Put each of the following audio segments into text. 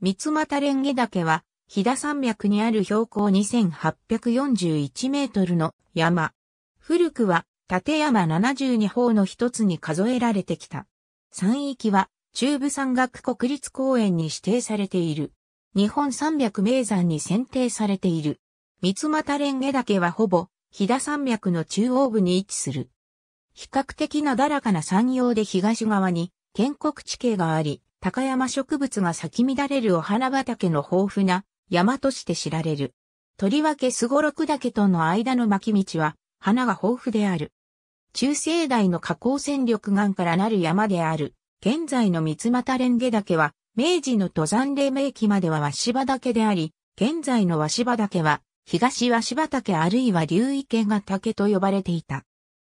三又蓮華岳は、飛騨山脈にある標高2841メートルの山。古くは、立山72方の一つに数えられてきた。山域は、中部山岳国立公園に指定されている。日本三百名山に選定されている。三又蓮華岳はほぼ、飛騨山脈の中央部に位置する。比較的なだらかな山陽で東側に、建国地形があり、高山植物が咲き乱れるお花畑の豊富な山として知られる。とりわけすごろく岳との間の巻き道は、花が豊富である。中世代の加工戦力岩からなる山である、現在の三又、蓮華岳は、明治の登山黎明期までは和芝岳であり、現在の鷲羽岳は、東鷲羽岳あるいは竜池が岳と呼ばれていた。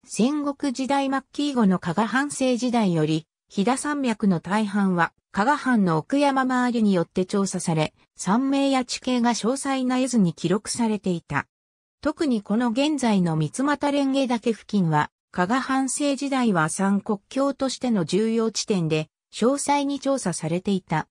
戦国時代末期以後の加賀藩政時代より、飛騨山脈の大半は、加賀藩の奥山周りによって調査され、山名や地形が詳細な絵図に記録されていた。特にこの現在の三俣蓮華岳付近は、加賀藩政時代は三国境としての重要地点で、詳細に調査されていた。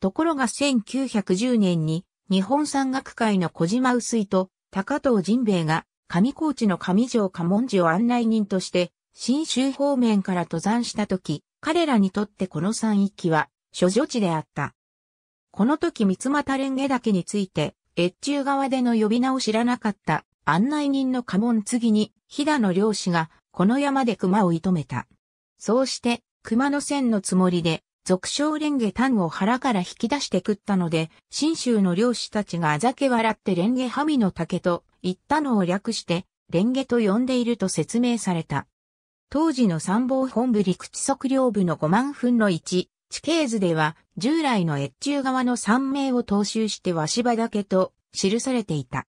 ところが1910年に、日本山岳会の小島薄井と高藤神兵衛が、上高地の上城下文寺を案内人として、新州方面から登山した時、彼らにとってこの山域は、諸女地であった。この時三俣蓮華岳について、越中側での呼び名を知らなかった案内人の家紋次に、飛騨の漁師が、この山で熊を射止めた。そうして、熊の線のつもりで、俗称蓮華ゲタを腹から引き出して食ったので、信州の漁師たちがあざけ笑って蓮華ハミの竹と言ったのを略して、蓮華と呼んでいると説明された。当時の参謀本部陸地測量部の5万分の1、地形図では従来の越中側の三名を踏襲して和芝岳と記されていた。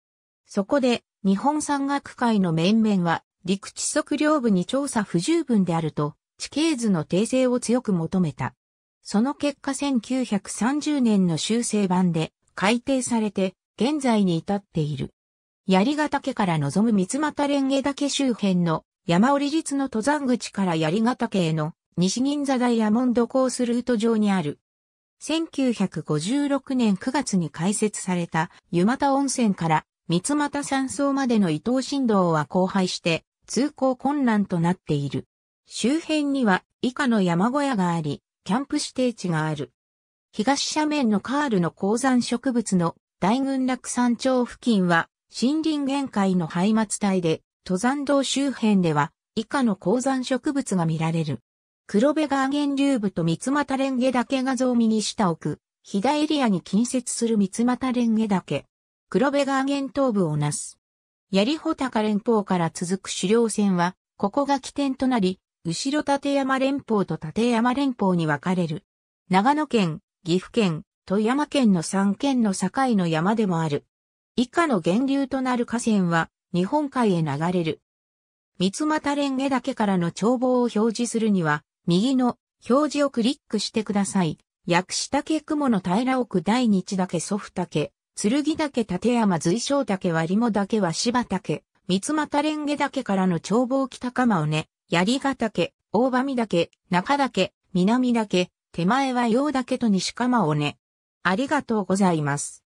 そこで日本山岳会の面々は陸地測量部に調査不十分であると地形図の訂正を強く求めた。その結果1930年の修正版で改定されて現在に至っている。槍ヶ岳から望む三股蓮華岳周辺の山折り実の登山口から槍ヶ岳への西銀座ダイヤモンドコースルート上にある。1956年9月に開設された湯又温泉から三又山荘までの伊東新道は荒廃して通行困難となっている。周辺には以下の山小屋があり、キャンプ指定地がある。東斜面のカールの鉱山植物の大群落山頂付近は森林限界の廃末帯で登山道周辺では以下の高山植物が見られる。黒部川源流部と三股レンゲ岳がを右に下奥、飛騨エリアに近接する三股レンゲ岳。黒部川源東部をなす。槍穂高連峰から続く狩猟線は、ここが起点となり、後ろ立山連峰と立山連峰に分かれる。長野県、岐阜県、富山県の三県の境の山でもある。以下の源流となる河川は、日本海へ流れる。三股蓮華岳からの眺望を表示するには、右の表示をクリックしてください。薬師岳雲の平奥第日岳祖父岳、剣岳立山随章岳割も岳は柴岳、三股蓮華岳からの眺望北釜尾根、槍ヶ岳、大場見岳、中岳、南岳、手前は洋岳と西釜尾根。ありがとうございます。